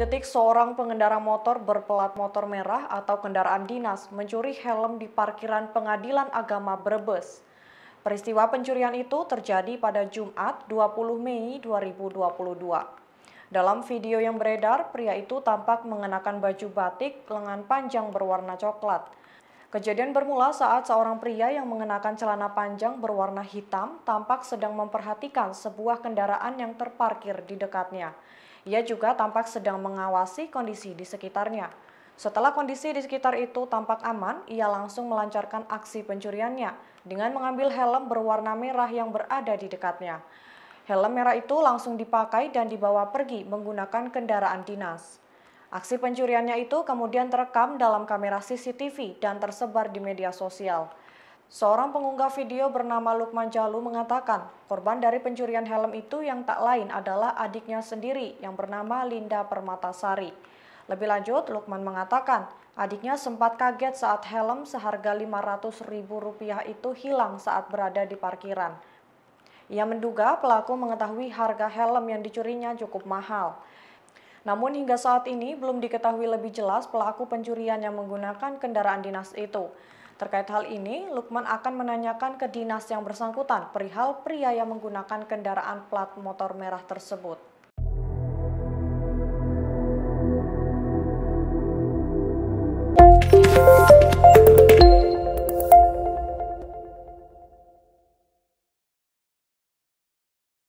detik seorang pengendara motor berpelat motor merah atau kendaraan dinas mencuri helm di parkiran pengadilan agama Brebes. Peristiwa pencurian itu terjadi pada Jumat 20 Mei 2022. Dalam video yang beredar, pria itu tampak mengenakan baju batik lengan panjang berwarna coklat. Kejadian bermula saat seorang pria yang mengenakan celana panjang berwarna hitam tampak sedang memperhatikan sebuah kendaraan yang terparkir di dekatnya. Ia juga tampak sedang mengawasi kondisi di sekitarnya. Setelah kondisi di sekitar itu tampak aman, ia langsung melancarkan aksi pencuriannya dengan mengambil helm berwarna merah yang berada di dekatnya. Helm merah itu langsung dipakai dan dibawa pergi menggunakan kendaraan dinas. Aksi pencuriannya itu kemudian terekam dalam kamera CCTV dan tersebar di media sosial. Seorang pengunggah video bernama Lukman Jalu mengatakan, korban dari pencurian helm itu yang tak lain adalah adiknya sendiri yang bernama Linda Permatasari. Lebih lanjut, Lukman mengatakan, adiknya sempat kaget saat helm seharga Rp500.000 itu hilang saat berada di parkiran. Ia menduga pelaku mengetahui harga helm yang dicurinya cukup mahal. Namun hingga saat ini belum diketahui lebih jelas pelaku pencurian yang menggunakan kendaraan dinas itu. Terkait hal ini, Lukman akan menanyakan ke dinas yang bersangkutan perihal pria yang menggunakan kendaraan plat motor merah tersebut.